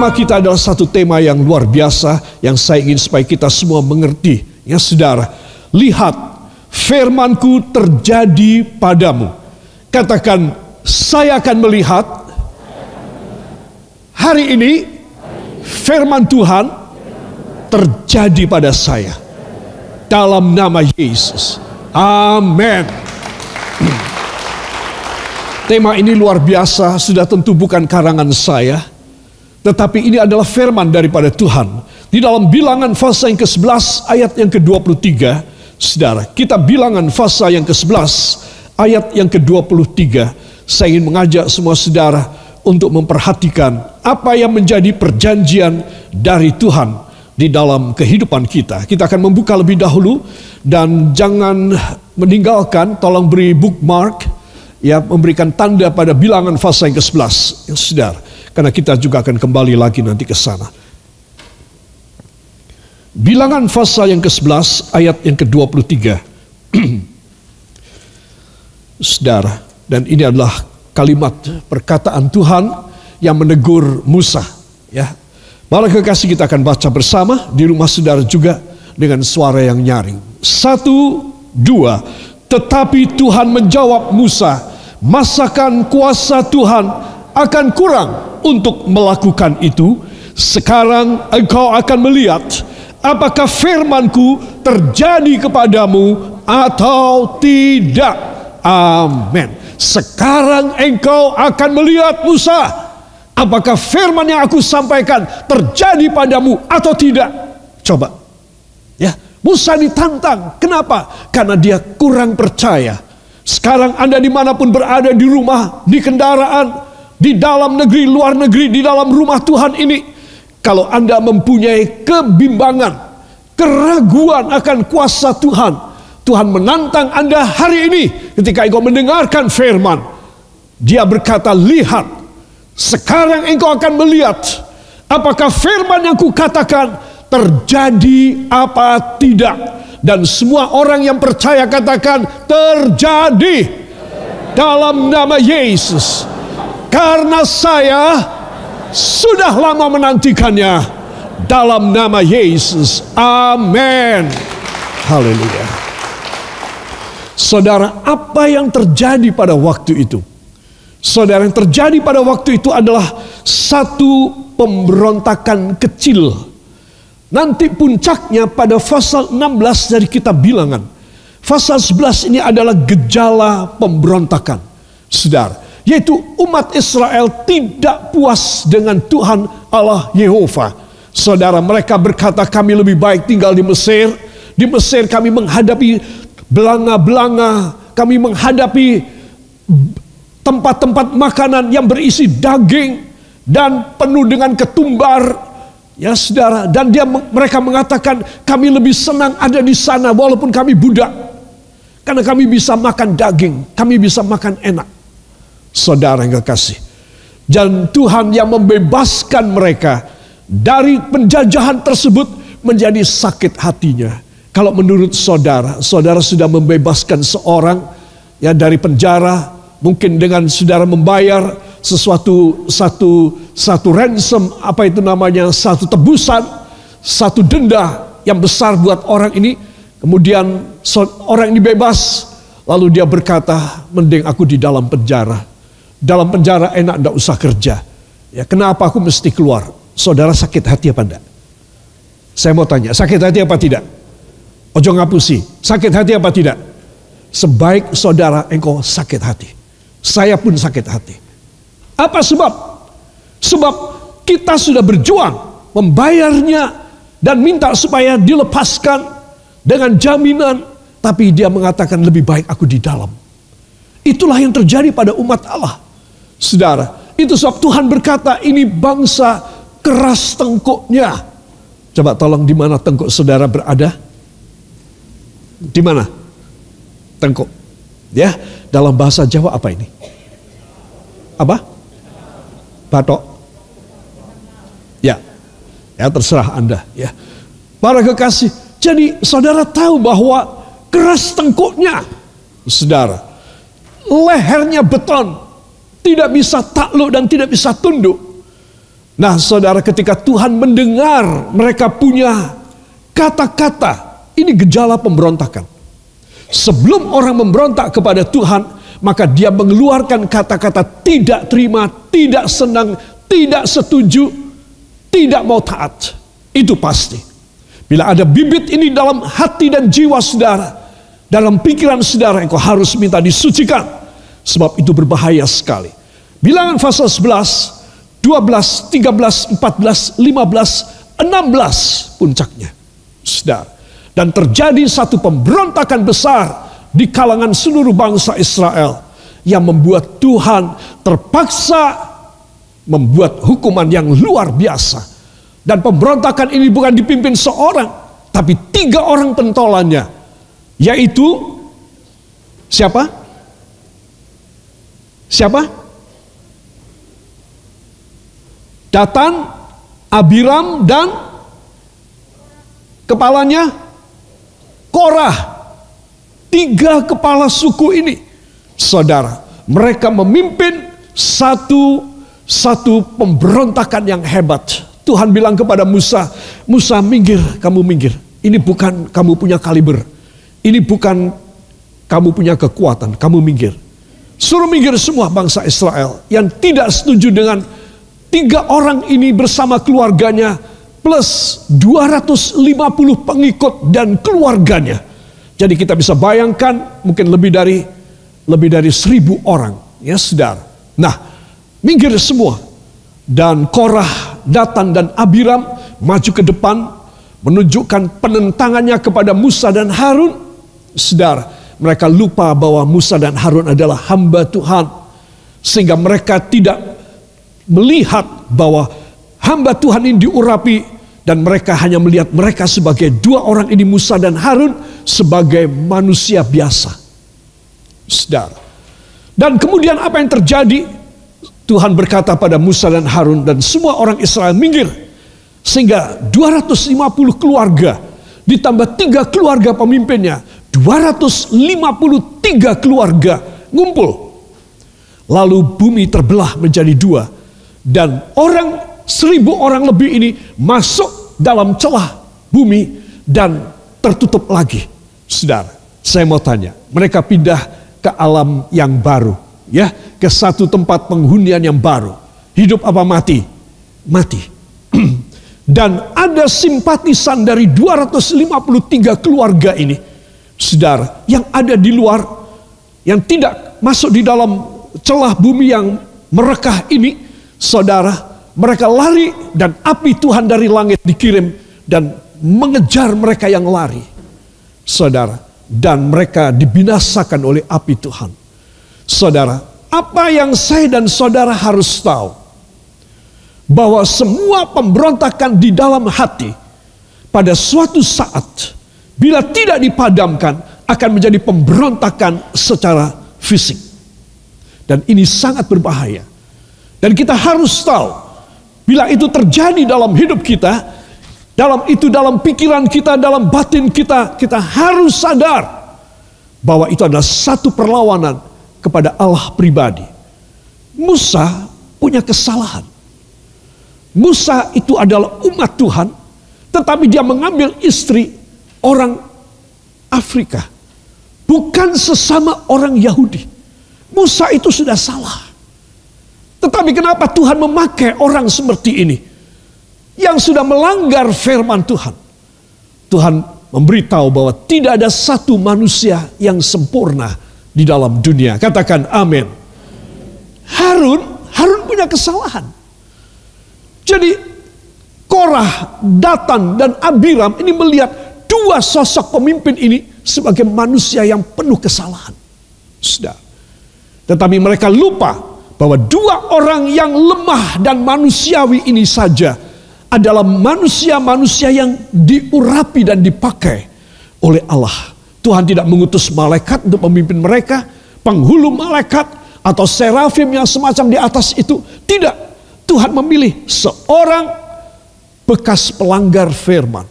tema kita adalah satu tema yang luar biasa yang saya ingin supaya kita semua mengerti. Ya saudara, lihat firmanku terjadi padamu. Katakan, saya akan melihat hari ini firman Tuhan terjadi pada saya. Dalam nama Yesus. Amin. Tema ini luar biasa, sudah tentu bukan karangan saya tetapi ini adalah firman daripada Tuhan. Di dalam bilangan fasa yang ke-11 ayat yang ke-23, saudara, kita bilangan fasa yang ke-11 ayat yang ke-23, saya ingin mengajak semua saudara untuk memperhatikan apa yang menjadi perjanjian dari Tuhan di dalam kehidupan kita. Kita akan membuka lebih dahulu dan jangan meninggalkan, tolong beri bookmark, ya memberikan tanda pada bilangan fasa yang ke-11, ya, saudara. Karena kita juga akan kembali lagi nanti ke sana. Bilangan pasal yang ke-11 ayat yang ke-23. Saudara, dan ini adalah kalimat perkataan Tuhan yang menegur Musa, ya. Para kekasih kita akan baca bersama di rumah saudara juga dengan suara yang nyaring. Satu, dua. Tetapi Tuhan menjawab Musa, masakan kuasa Tuhan akan kurang untuk melakukan itu, sekarang engkau akan melihat apakah firmanku terjadi kepadamu atau tidak. Amin. Sekarang engkau akan melihat Musa. Apakah firman yang aku sampaikan terjadi padamu atau tidak? Coba. Ya, Musa ditantang. Kenapa? Karena dia kurang percaya. Sekarang Anda dimanapun berada di rumah, di kendaraan, di dalam negeri, luar negeri, di dalam rumah Tuhan ini, kalau Anda mempunyai kebimbangan, keraguan akan kuasa Tuhan, Tuhan menantang Anda hari ini ketika engkau mendengarkan firman. Dia berkata, lihat, sekarang engkau akan melihat apakah firman yang kukatakan terjadi apa tidak. Dan semua orang yang percaya katakan terjadi dalam nama Yesus karena saya sudah lama menantikannya dalam nama Yesus. Amin. Haleluya. Saudara, apa yang terjadi pada waktu itu? Saudara, yang terjadi pada waktu itu adalah satu pemberontakan kecil. Nanti puncaknya pada pasal 16 dari kitab bilangan. Pasal 11 ini adalah gejala pemberontakan. Saudara, yaitu umat Israel tidak puas dengan Tuhan Allah Yehova. Saudara mereka berkata kami lebih baik tinggal di Mesir. Di Mesir kami menghadapi belanga-belanga, kami menghadapi tempat-tempat makanan yang berisi daging dan penuh dengan ketumbar. Ya saudara, dan dia mereka mengatakan kami lebih senang ada di sana walaupun kami budak. Karena kami bisa makan daging, kami bisa makan enak saudara yang kekasih. Dan Tuhan yang membebaskan mereka dari penjajahan tersebut menjadi sakit hatinya. Kalau menurut saudara, saudara sudah membebaskan seorang ya dari penjara, mungkin dengan saudara membayar sesuatu satu satu ransom apa itu namanya satu tebusan satu denda yang besar buat orang ini kemudian orang ini bebas lalu dia berkata mending aku di dalam penjara dalam penjara enak tidak usah kerja. Ya, kenapa aku mesti keluar? Saudara sakit hati apa enggak? Saya mau tanya, sakit hati apa tidak? Ojo ngapusi, sakit hati apa tidak? Sebaik saudara engkau sakit hati. Saya pun sakit hati. Apa sebab? Sebab kita sudah berjuang membayarnya dan minta supaya dilepaskan dengan jaminan. Tapi dia mengatakan lebih baik aku di dalam. Itulah yang terjadi pada umat Allah. Saudara, itu sebab Tuhan berkata ini bangsa keras tengkuknya. Coba tolong di mana tengkuk saudara berada? Di mana? Tengkuk. Ya, dalam bahasa Jawa apa ini? Apa? Batok. Ya. Ya terserah Anda, ya. Para kekasih, jadi saudara tahu bahwa keras tengkuknya, saudara. Lehernya beton, tidak bisa takluk dan tidak bisa tunduk. Nah saudara ketika Tuhan mendengar mereka punya kata-kata. Ini gejala pemberontakan. Sebelum orang memberontak kepada Tuhan. Maka dia mengeluarkan kata-kata tidak terima, tidak senang, tidak setuju, tidak mau taat. Itu pasti. Bila ada bibit ini dalam hati dan jiwa saudara. Dalam pikiran saudara engkau harus minta disucikan Sebab itu berbahaya sekali. Bilangan pasal 11, 12, 13, 14, 15, 16 puncaknya. Sedar. Dan terjadi satu pemberontakan besar di kalangan seluruh bangsa Israel. Yang membuat Tuhan terpaksa membuat hukuman yang luar biasa. Dan pemberontakan ini bukan dipimpin seorang, tapi tiga orang pentolannya, yaitu siapa? Siapa? Datan, Abiram, dan kepalanya Korah. Tiga kepala suku ini, saudara, mereka memimpin satu satu pemberontakan yang hebat. Tuhan bilang kepada Musa, Musa minggir, kamu minggir. Ini bukan kamu punya kaliber. Ini bukan kamu punya kekuatan, kamu minggir. Suruh minggir semua bangsa Israel yang tidak setuju dengan tiga orang ini bersama keluarganya plus 250 pengikut dan keluarganya. Jadi kita bisa bayangkan mungkin lebih dari lebih dari seribu orang ya sedar. Nah minggir semua dan Korah, Datan dan Abiram maju ke depan menunjukkan penentangannya kepada Musa dan Harun. Sedar. Mereka lupa bahwa Musa dan Harun adalah hamba Tuhan. Sehingga mereka tidak melihat bahwa hamba Tuhan ini diurapi. Dan mereka hanya melihat mereka sebagai dua orang ini Musa dan Harun sebagai manusia biasa. Saudara. Dan kemudian apa yang terjadi? Tuhan berkata pada Musa dan Harun dan semua orang Israel minggir. Sehingga 250 keluarga ditambah tiga keluarga pemimpinnya 253 keluarga ngumpul. Lalu bumi terbelah menjadi dua. Dan orang seribu orang lebih ini masuk dalam celah bumi dan tertutup lagi. Saudara, saya mau tanya, mereka pindah ke alam yang baru, ya, ke satu tempat penghunian yang baru. Hidup apa mati? Mati. dan ada simpatisan dari 253 keluarga ini saudara, yang ada di luar, yang tidak masuk di dalam celah bumi yang merekah ini, saudara, mereka lari dan api Tuhan dari langit dikirim dan mengejar mereka yang lari. Saudara, dan mereka dibinasakan oleh api Tuhan. Saudara, apa yang saya dan saudara harus tahu? Bahwa semua pemberontakan di dalam hati pada suatu saat Bila tidak dipadamkan, akan menjadi pemberontakan secara fisik. Dan ini sangat berbahaya. Dan kita harus tahu, bila itu terjadi dalam hidup kita, dalam itu dalam pikiran kita, dalam batin kita, kita harus sadar bahwa itu adalah satu perlawanan kepada Allah pribadi. Musa punya kesalahan. Musa itu adalah umat Tuhan, tetapi dia mengambil istri orang Afrika, bukan sesama orang Yahudi. Musa itu sudah salah. Tetapi kenapa Tuhan memakai orang seperti ini yang sudah melanggar firman Tuhan? Tuhan memberitahu bahwa tidak ada satu manusia yang sempurna di dalam dunia. Katakan amin. Harun, Harun punya kesalahan. Jadi Korah, Datan, dan Abiram ini melihat dua sosok pemimpin ini sebagai manusia yang penuh kesalahan. Sudah. Tetapi mereka lupa bahwa dua orang yang lemah dan manusiawi ini saja adalah manusia-manusia yang diurapi dan dipakai oleh Allah. Tuhan tidak mengutus malaikat untuk memimpin mereka, penghulu malaikat atau serafim yang semacam di atas itu. Tidak. Tuhan memilih seorang bekas pelanggar firman,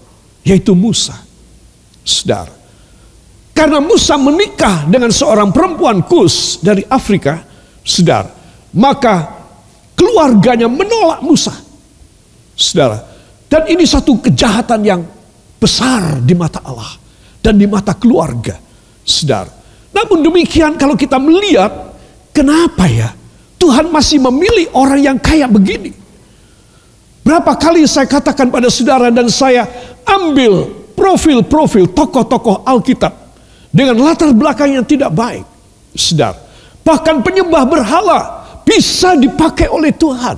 yaitu Musa. Saudara. Karena Musa menikah dengan seorang perempuan Kus dari Afrika, saudara. Maka keluarganya menolak Musa. Saudara. Dan ini satu kejahatan yang besar di mata Allah dan di mata keluarga. Saudara. Namun demikian kalau kita melihat kenapa ya Tuhan masih memilih orang yang kaya begini. Berapa kali saya katakan pada saudara dan saya ambil profil-profil tokoh-tokoh Alkitab dengan latar belakang yang tidak baik. Sedar, bahkan penyembah berhala bisa dipakai oleh Tuhan.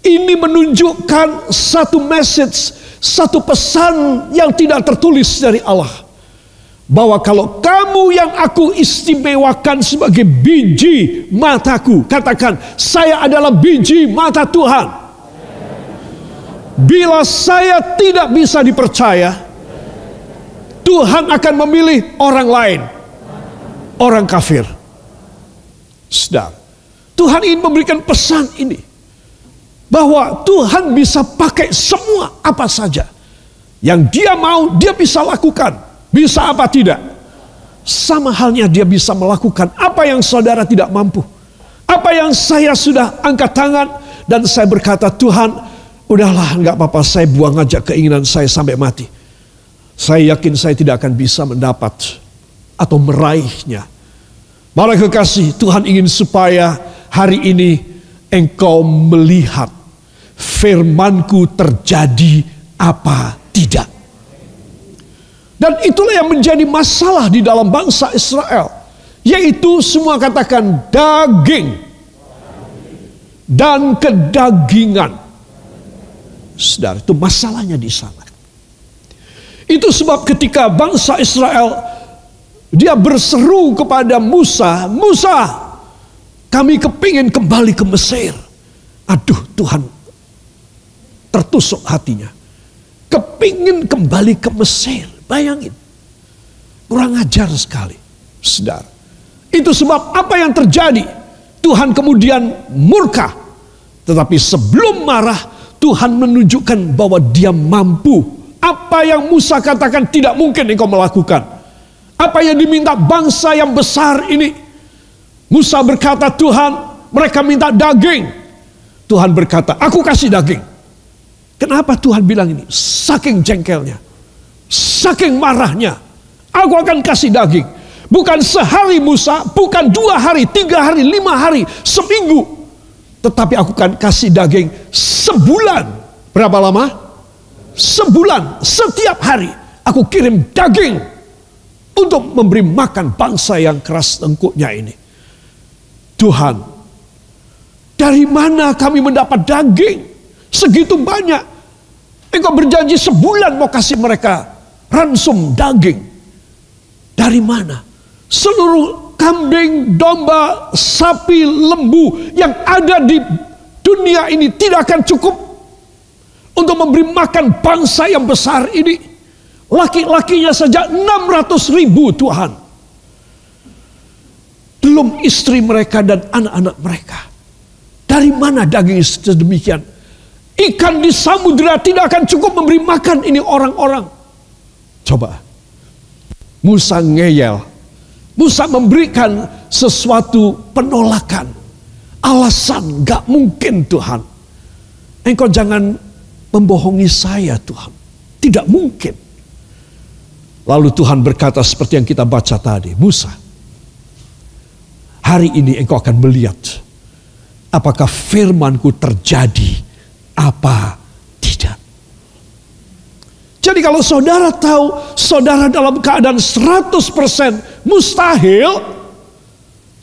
Ini menunjukkan satu message, satu pesan yang tidak tertulis dari Allah. Bahwa kalau kamu yang aku istimewakan sebagai biji mataku. Katakan, saya adalah biji mata Tuhan. Bila saya tidak bisa dipercaya, Tuhan akan memilih orang lain. Orang kafir. Sedang. Tuhan ingin memberikan pesan ini. Bahwa Tuhan bisa pakai semua apa saja. Yang dia mau, dia bisa lakukan. Bisa apa tidak. Sama halnya dia bisa melakukan apa yang saudara tidak mampu. Apa yang saya sudah angkat tangan dan saya berkata Tuhan udahlah nggak apa-apa saya buang aja keinginan saya sampai mati. Saya yakin saya tidak akan bisa mendapat atau meraihnya. Para kekasih, Tuhan ingin supaya hari ini engkau melihat firmanku terjadi apa tidak. Dan itulah yang menjadi masalah di dalam bangsa Israel. Yaitu semua katakan daging dan kedagingan. Sedar itu masalahnya di sana. Itu sebab ketika bangsa Israel dia berseru kepada Musa, Musa, kami kepingin kembali ke Mesir. Aduh Tuhan, tertusuk hatinya. Kepingin kembali ke Mesir, bayangin. Kurang ajar sekali, Sedar, Itu sebab apa yang terjadi? Tuhan kemudian murka. Tetapi sebelum marah, Tuhan menunjukkan bahwa dia mampu apa yang Musa katakan tidak mungkin engkau melakukan. Apa yang diminta bangsa yang besar ini. Musa berkata, Tuhan mereka minta daging. Tuhan berkata, aku kasih daging. Kenapa Tuhan bilang ini? Saking jengkelnya. Saking marahnya. Aku akan kasih daging. Bukan sehari Musa, bukan dua hari, tiga hari, lima hari, seminggu. Tetapi aku akan kasih daging sebulan. Berapa lama? sebulan, setiap hari aku kirim daging untuk memberi makan bangsa yang keras tengkuknya ini. Tuhan, dari mana kami mendapat daging segitu banyak? Engkau berjanji sebulan mau kasih mereka ransum daging. Dari mana? Seluruh kambing, domba, sapi, lembu yang ada di dunia ini tidak akan cukup untuk memberi makan bangsa yang besar ini. Laki-lakinya saja 600 ribu Tuhan. Belum istri mereka dan anak-anak mereka. Dari mana daging sedemikian? Ikan di samudera tidak akan cukup memberi makan ini orang-orang. Coba. Musa ngeyel. Musa memberikan sesuatu penolakan. Alasan gak mungkin Tuhan. Engkau jangan membohongi saya Tuhan. Tidak mungkin. Lalu Tuhan berkata seperti yang kita baca tadi, Musa, hari ini engkau akan melihat apakah firmanku terjadi apa tidak. Jadi kalau saudara tahu saudara dalam keadaan 100% mustahil,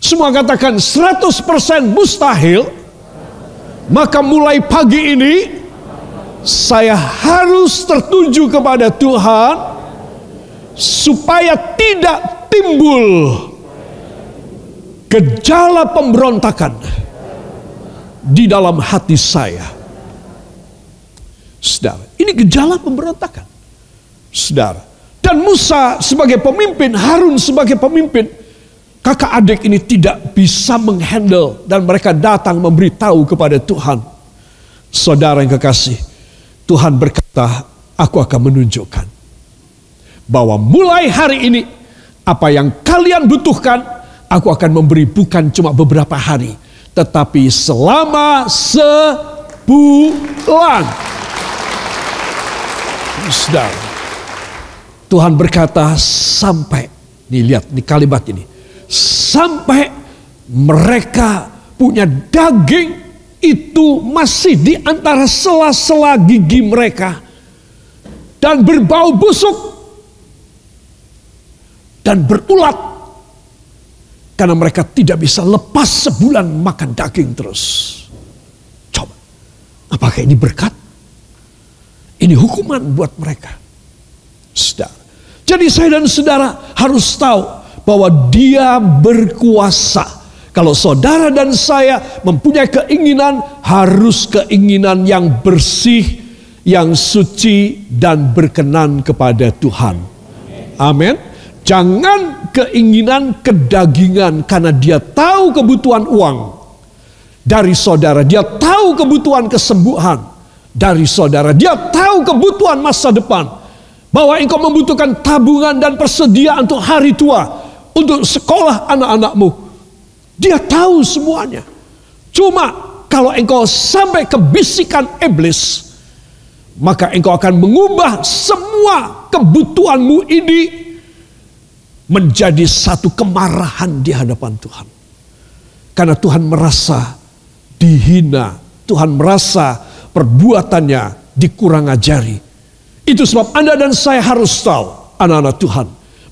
semua katakan 100% mustahil, maka mulai pagi ini saya harus tertuju kepada Tuhan supaya tidak timbul gejala pemberontakan di dalam hati saya. Saudara, ini gejala pemberontakan. Saudara, dan Musa sebagai pemimpin, Harun sebagai pemimpin, kakak adik ini tidak bisa menghandle dan mereka datang memberitahu kepada Tuhan. Saudara yang kekasih, Tuhan berkata, aku akan menunjukkan. Bahwa mulai hari ini, apa yang kalian butuhkan, aku akan memberi bukan cuma beberapa hari. Tetapi selama sebulan. Sudah. Tuhan berkata sampai, nih lihat di kalimat ini, sampai mereka punya daging itu masih di antara sela-sela gigi mereka dan berbau busuk dan berulat karena mereka tidak bisa lepas sebulan makan daging terus. Coba, apakah ini berkat? Ini hukuman buat mereka. Saudara. Jadi saya dan saudara harus tahu bahwa dia berkuasa kalau saudara dan saya mempunyai keinginan, harus keinginan yang bersih, yang suci, dan berkenan kepada Tuhan. Amin. Jangan keinginan kedagingan, karena dia tahu kebutuhan uang dari saudara, dia tahu kebutuhan kesembuhan dari saudara, dia tahu kebutuhan masa depan bahwa engkau membutuhkan tabungan dan persediaan untuk hari tua, untuk sekolah anak-anakmu, dia tahu semuanya. Cuma kalau engkau sampai kebisikan iblis, maka engkau akan mengubah semua kebutuhanmu ini menjadi satu kemarahan di hadapan Tuhan. Karena Tuhan merasa dihina, Tuhan merasa perbuatannya dikurang ajari. Itu sebab Anda dan saya harus tahu, anak-anak Tuhan,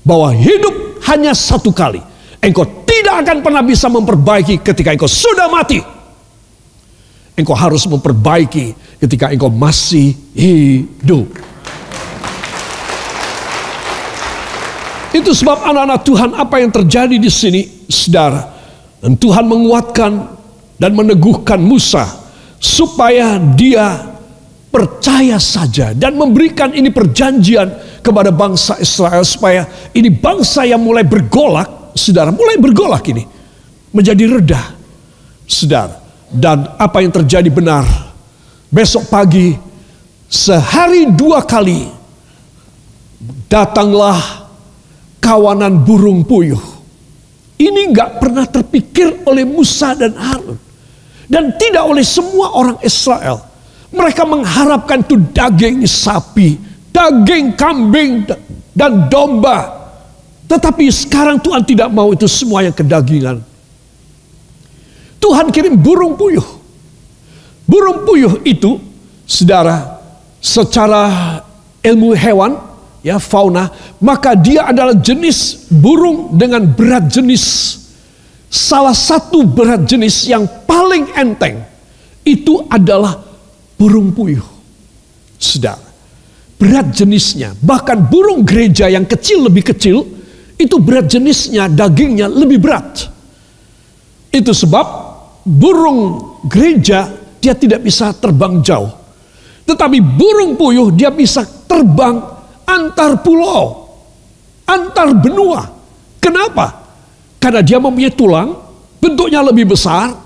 bahwa hidup hanya satu kali Engkau tidak akan pernah bisa memperbaiki ketika engkau sudah mati. Engkau harus memperbaiki ketika engkau masih hidup. Itu sebab anak-anak Tuhan apa yang terjadi di sini, saudara. Dan Tuhan menguatkan dan meneguhkan Musa supaya dia percaya saja dan memberikan ini perjanjian kepada bangsa Israel supaya ini bangsa yang mulai bergolak saudara mulai bergolak ini. Menjadi reda, saudara. Dan apa yang terjadi benar. Besok pagi, sehari dua kali, datanglah kawanan burung puyuh. Ini nggak pernah terpikir oleh Musa dan Harun. Dan tidak oleh semua orang Israel. Mereka mengharapkan itu daging sapi, daging kambing, dan domba tetapi sekarang Tuhan tidak mau itu semua yang kedagingan. Tuhan kirim burung puyuh. Burung puyuh itu, saudara, secara ilmu hewan, ya fauna, maka dia adalah jenis burung dengan berat jenis. Salah satu berat jenis yang paling enteng itu adalah burung puyuh. Saudara, berat jenisnya, bahkan burung gereja yang kecil lebih kecil, itu berat jenisnya, dagingnya lebih berat. Itu sebab burung gereja dia tidak bisa terbang jauh. Tetapi burung puyuh dia bisa terbang antar pulau, antar benua. Kenapa? Karena dia mempunyai tulang, bentuknya lebih besar,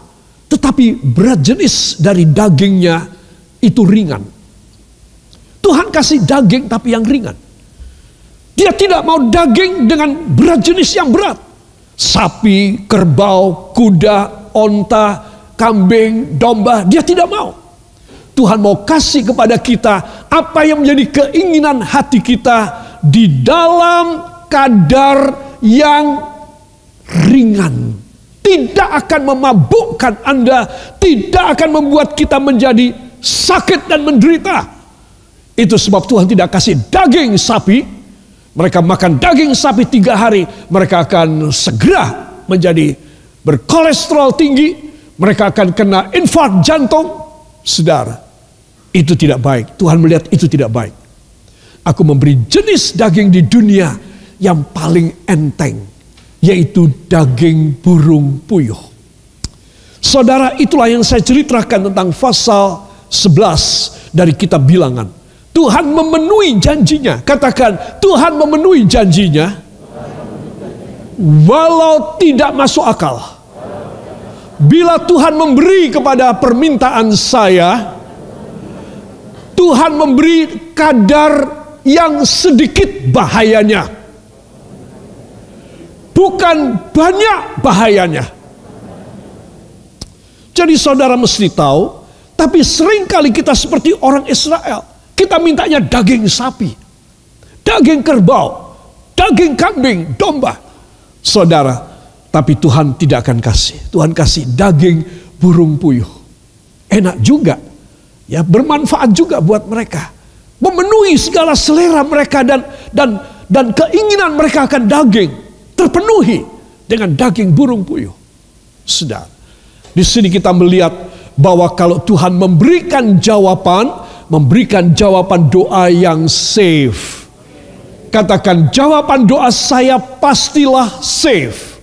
tetapi berat jenis dari dagingnya itu ringan. Tuhan kasih daging tapi yang ringan. Dia tidak mau daging dengan berat jenis yang berat. Sapi, kerbau, kuda, onta, kambing, domba, dia tidak mau. Tuhan mau kasih kepada kita apa yang menjadi keinginan hati kita di dalam kadar yang ringan. Tidak akan memabukkan Anda, tidak akan membuat kita menjadi sakit dan menderita. Itu sebab Tuhan tidak kasih daging sapi, mereka makan daging sapi tiga hari, mereka akan segera menjadi berkolesterol tinggi, mereka akan kena infark jantung. Saudara, itu tidak baik. Tuhan melihat itu tidak baik. Aku memberi jenis daging di dunia yang paling enteng, yaitu daging burung puyuh. Saudara, itulah yang saya ceritakan tentang pasal 11 dari kitab bilangan. Tuhan memenuhi janjinya. Katakan, Tuhan memenuhi janjinya. Walau tidak masuk akal. Bila Tuhan memberi kepada permintaan saya, Tuhan memberi kadar yang sedikit bahayanya. Bukan banyak bahayanya. Jadi saudara mesti tahu, tapi seringkali kita seperti orang Israel kita mintanya daging sapi, daging kerbau, daging kambing, domba. Saudara, tapi Tuhan tidak akan kasih. Tuhan kasih daging burung puyuh. Enak juga. Ya, bermanfaat juga buat mereka. Memenuhi segala selera mereka dan dan dan keinginan mereka akan daging terpenuhi dengan daging burung puyuh. Sedang di sini kita melihat bahwa kalau Tuhan memberikan jawaban, memberikan jawaban doa yang safe. Katakan jawaban doa saya pastilah safe.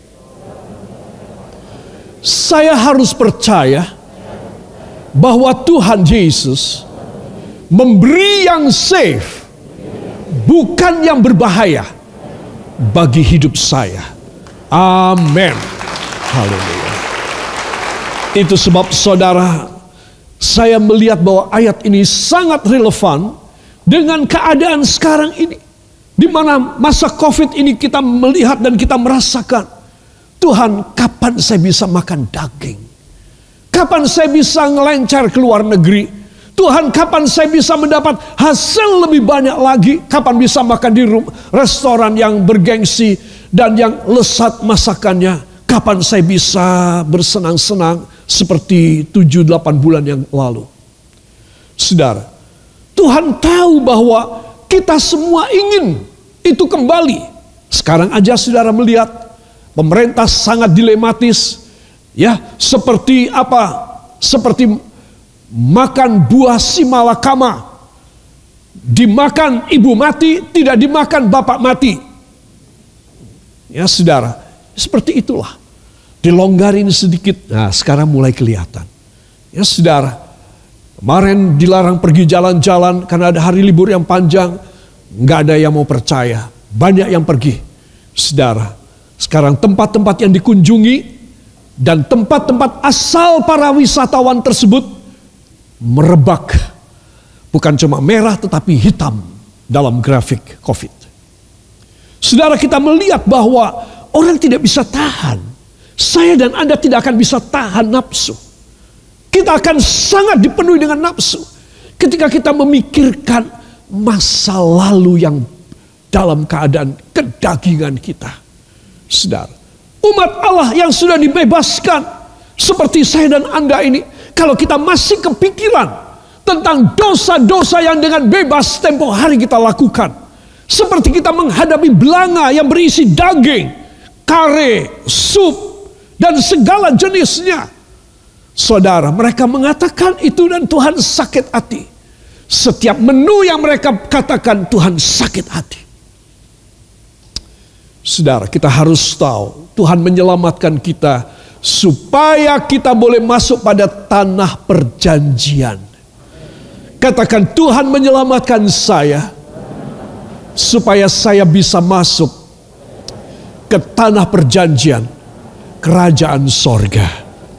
Saya harus percaya bahwa Tuhan Yesus memberi yang safe, bukan yang berbahaya bagi hidup saya. Amin. Haleluya. Itu sebab saudara saya melihat bahwa ayat ini sangat relevan dengan keadaan sekarang ini. Di mana masa COVID ini kita melihat dan kita merasakan. Tuhan, kapan saya bisa makan daging? Kapan saya bisa ngelencar ke luar negeri? Tuhan, kapan saya bisa mendapat hasil lebih banyak lagi? Kapan bisa makan di restoran yang bergengsi dan yang lesat masakannya? kapan saya bisa bersenang-senang seperti 7-8 bulan yang lalu. Saudara, Tuhan tahu bahwa kita semua ingin itu kembali. Sekarang aja saudara melihat pemerintah sangat dilematis ya, seperti apa? Seperti makan buah si malakama. Dimakan ibu mati, tidak dimakan bapak mati. Ya, saudara, seperti itulah dilonggarin sedikit. Nah, sekarang mulai kelihatan. Ya, saudara, kemarin dilarang pergi jalan-jalan karena ada hari libur yang panjang. Nggak ada yang mau percaya. Banyak yang pergi. Saudara, sekarang tempat-tempat yang dikunjungi dan tempat-tempat asal para wisatawan tersebut merebak. Bukan cuma merah tetapi hitam dalam grafik COVID. Saudara kita melihat bahwa orang tidak bisa tahan saya dan Anda tidak akan bisa tahan nafsu. Kita akan sangat dipenuhi dengan nafsu ketika kita memikirkan masa lalu yang dalam keadaan kedagingan kita. Sedar, umat Allah yang sudah dibebaskan seperti saya dan Anda ini, kalau kita masih kepikiran tentang dosa-dosa yang dengan bebas tempo hari kita lakukan, seperti kita menghadapi belanga yang berisi daging, kare, sup, dan segala jenisnya. Saudara, mereka mengatakan itu dan Tuhan sakit hati. Setiap menu yang mereka katakan Tuhan sakit hati. Saudara, kita harus tahu Tuhan menyelamatkan kita supaya kita boleh masuk pada tanah perjanjian. Katakan Tuhan menyelamatkan saya supaya saya bisa masuk ke tanah perjanjian kerajaan sorga.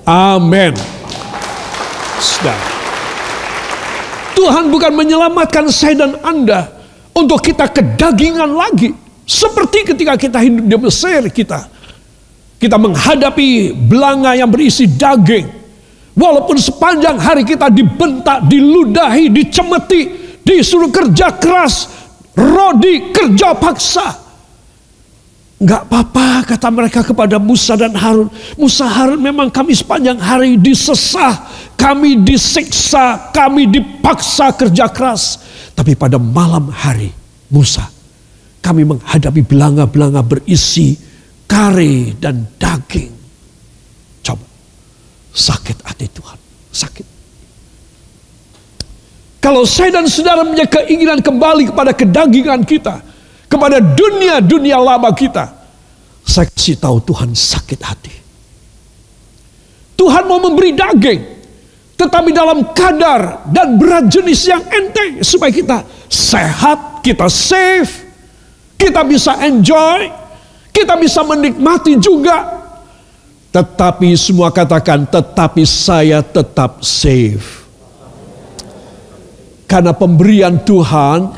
Amin. Sudah. Tuhan bukan menyelamatkan saya dan Anda untuk kita kedagingan lagi. Seperti ketika kita hidup di Mesir kita. Kita menghadapi belanga yang berisi daging. Walaupun sepanjang hari kita dibentak, diludahi, dicemeti, disuruh kerja keras, rodi, kerja paksa. Gak apa-apa kata mereka kepada Musa dan Harun. Musa Harun memang kami sepanjang hari disesah, kami disiksa, kami dipaksa kerja keras. Tapi pada malam hari Musa, kami menghadapi belanga-belanga berisi kare dan daging. Coba, sakit hati Tuhan, sakit. Kalau saya dan saudara punya keinginan kembali kepada kedagingan kita, kepada dunia-dunia lama kita. Saya kasih tahu Tuhan sakit hati. Tuhan mau memberi daging, tetapi dalam kadar dan berat jenis yang enteng supaya kita sehat, kita safe, kita bisa enjoy, kita bisa menikmati juga. Tetapi semua katakan, tetapi saya tetap safe. Karena pemberian Tuhan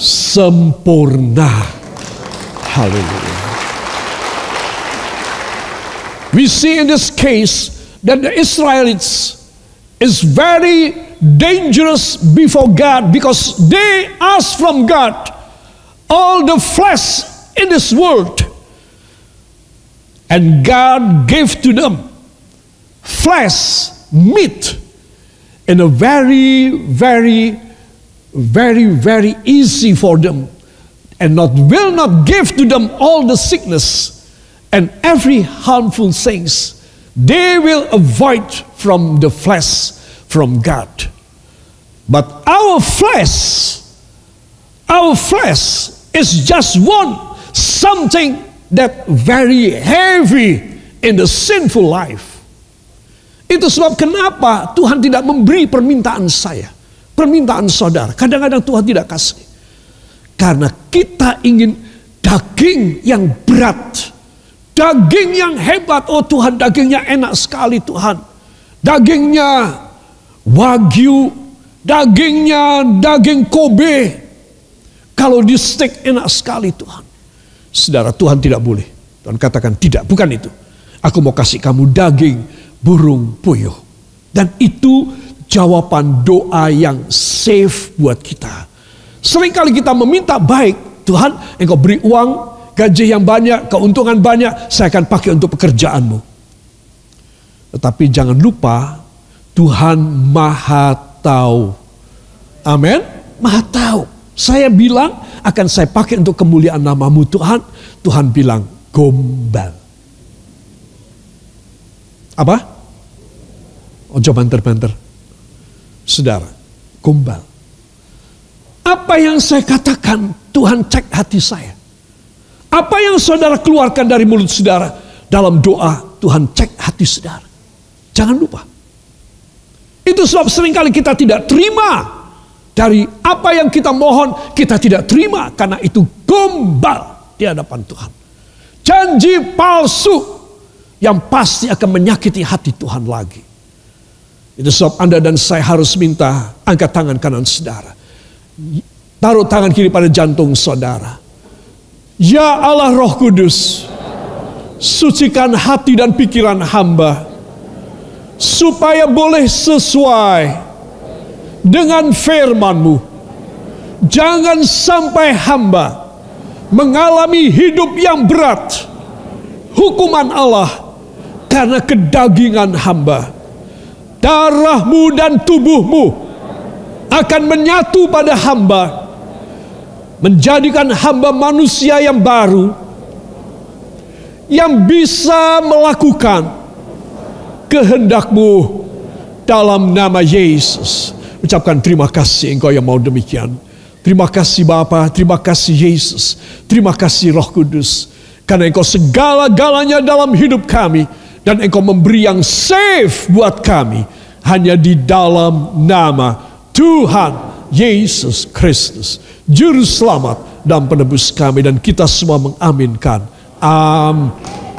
sempurna. Hallelujah. We see in this case that the Israelites is very dangerous before God because they ask from God all the flesh in this world. And God gave to them flesh, meat, in a very, very very, very easy for them and not will not give to them all the sickness and every harmful things they will avoid from the flesh from God. But our flesh, our flesh is just one something that very heavy in the sinful life. Itu sebab kenapa Tuhan tidak memberi permintaan saya. permintaan saudara. Kadang-kadang Tuhan tidak kasih. Karena kita ingin daging yang berat. Daging yang hebat. Oh Tuhan dagingnya enak sekali Tuhan. Dagingnya wagyu. Dagingnya daging kobe. Kalau di steak enak sekali Tuhan. Saudara Tuhan tidak boleh. Tuhan katakan tidak bukan itu. Aku mau kasih kamu daging burung puyuh. Dan itu jawaban doa yang safe buat kita. Seringkali kita meminta baik, Tuhan engkau beri uang, gaji yang banyak, keuntungan banyak, saya akan pakai untuk pekerjaanmu. Tetapi jangan lupa, Tuhan maha tahu. Amin? Maha tahu. Saya bilang akan saya pakai untuk kemuliaan namamu Tuhan. Tuhan bilang gombal. Apa? Oh banter-banter saudara, gombal. Apa yang saya katakan, Tuhan cek hati saya. Apa yang saudara keluarkan dari mulut saudara dalam doa, Tuhan cek hati saudara. Jangan lupa. Itu sebab seringkali kita tidak terima dari apa yang kita mohon, kita tidak terima karena itu gombal di hadapan Tuhan. Janji palsu yang pasti akan menyakiti hati Tuhan lagi. Itu sebab Anda dan saya harus minta angkat tangan kanan saudara. Taruh tangan kiri pada jantung saudara. Ya Allah Roh Kudus, sucikan hati dan pikiran hamba supaya boleh sesuai dengan firmanMu. Jangan sampai hamba mengalami hidup yang berat, hukuman Allah karena kedagingan hamba darahmu dan tubuhmu akan menyatu pada hamba, menjadikan hamba manusia yang baru, yang bisa melakukan kehendakmu dalam nama Yesus. Ucapkan terima kasih engkau yang mau demikian. Terima kasih Bapa, terima kasih Yesus, terima kasih Roh Kudus. Karena engkau segala-galanya dalam hidup kami dan engkau memberi yang safe buat kami. Hanya di dalam nama Tuhan Yesus Kristus. Juru selamat dan penebus kami. Dan kita semua mengaminkan. Amin.